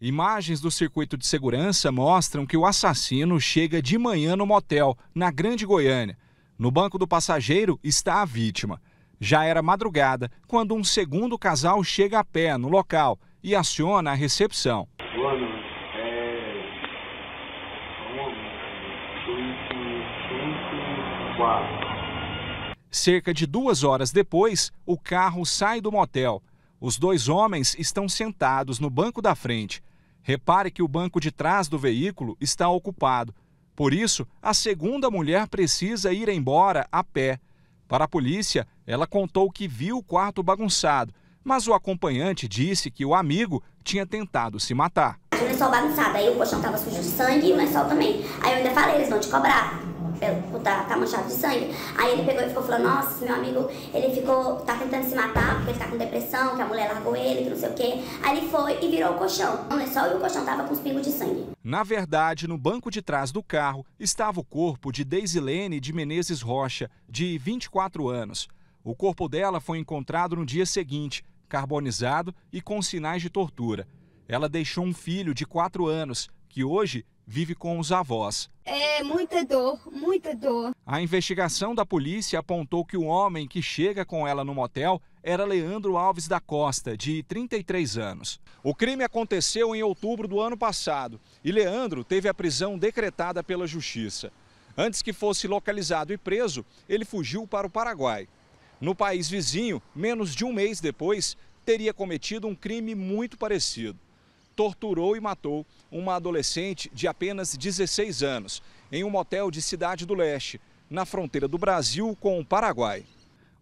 Imagens do circuito de segurança mostram que o assassino chega de manhã no motel, na Grande Goiânia. No banco do passageiro está a vítima. Já era madrugada quando um segundo casal chega a pé no local e aciona a recepção. É, Cerca de duas horas depois, o carro sai do motel. Os dois homens estão sentados no banco da frente. Repare que o banco de trás do veículo está ocupado. Por isso, a segunda mulher precisa ir embora a pé. Para a polícia, ela contou que viu o quarto bagunçado, mas o acompanhante disse que o amigo tinha tentado se matar. é só bagunçado, aí o colchão estava sujo de sangue e só também. Aí eu ainda falei, eles vão te cobrar pelo, tá, tá manchado de sangue. Aí ele pegou e ficou falando, nossa, meu amigo, ele ficou, tá tentando se matar porque ele tá com depressão, que a mulher largou ele, que não sei o quê. Aí ele foi e virou o colchão. O é só o colchão tava com os pingos de sangue. Na verdade, no banco de trás do carro estava o corpo de Deisilene de Menezes Rocha, de 24 anos. O corpo dela foi encontrado no dia seguinte, carbonizado e com sinais de tortura. Ela deixou um filho de 4 anos, que hoje vive com os avós. É muita dor, muita dor. A investigação da polícia apontou que o homem que chega com ela no motel era Leandro Alves da Costa, de 33 anos. O crime aconteceu em outubro do ano passado e Leandro teve a prisão decretada pela justiça. Antes que fosse localizado e preso, ele fugiu para o Paraguai. No país vizinho, menos de um mês depois, teria cometido um crime muito parecido torturou e matou uma adolescente de apenas 16 anos em um motel de Cidade do Leste, na fronteira do Brasil com o Paraguai.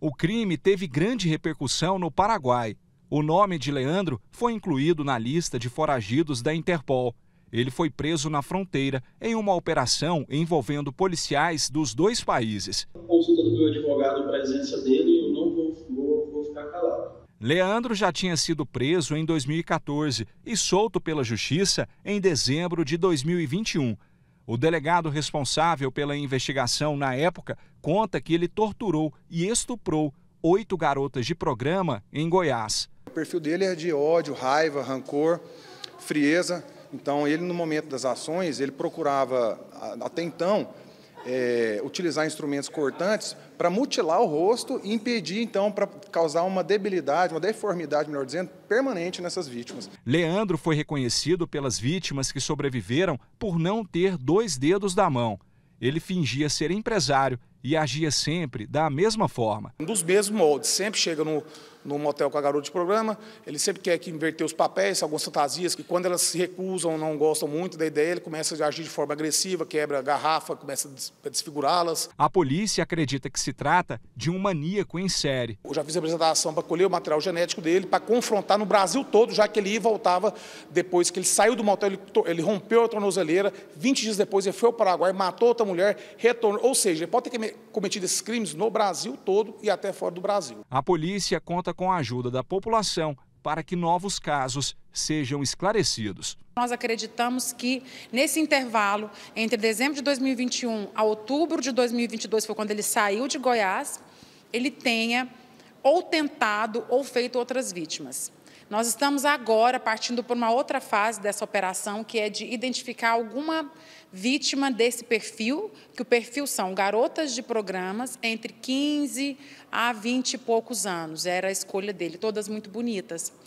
O crime teve grande repercussão no Paraguai. O nome de Leandro foi incluído na lista de foragidos da Interpol. Ele foi preso na fronteira em uma operação envolvendo policiais dos dois países. A consulta do meu advogado, a presença dele, eu não vou, vou, vou ficar calado. Leandro já tinha sido preso em 2014 e solto pela Justiça em dezembro de 2021. O delegado responsável pela investigação na época conta que ele torturou e estuprou oito garotas de programa em Goiás. O perfil dele é de ódio, raiva, rancor, frieza. Então, ele, no momento das ações, ele procurava, até então, é, utilizar instrumentos cortantes para mutilar o rosto e impedir, então, para causar uma debilidade, uma deformidade, melhor dizendo, permanente nessas vítimas. Leandro foi reconhecido pelas vítimas que sobreviveram por não ter dois dedos da mão. Ele fingia ser empresário e agia sempre da mesma forma. dos mesmos moldes, sempre chega no, num motel com a garota de programa. Ele sempre quer que inverter os papéis, algumas fantasias, que quando elas se recusam, não gostam muito da ideia, ele começa a agir de forma agressiva, quebra a garrafa, começa a desfigurá-las. A polícia acredita que se trata de um maníaco em série. Eu já fiz a apresentação para colher o material genético dele, para confrontar no Brasil todo, já que ele ia e voltava depois que ele saiu do motel, ele, ele rompeu a tornozeleira, 20 dias depois ele foi ao Paraguai, matou outra mulher, retornou. Ou seja, ele pode ter cometido esses crimes no Brasil todo e até fora do Brasil. A polícia conta com a ajuda da população para que novos casos sejam esclarecidos. Nós acreditamos que nesse intervalo entre dezembro de 2021 a outubro de 2022, foi quando ele saiu de Goiás, ele tenha ou tentado ou feito outras vítimas. Nós estamos agora partindo por uma outra fase dessa operação, que é de identificar alguma vítima desse perfil, que o perfil são garotas de programas entre 15 a 20 e poucos anos, era a escolha dele, todas muito bonitas.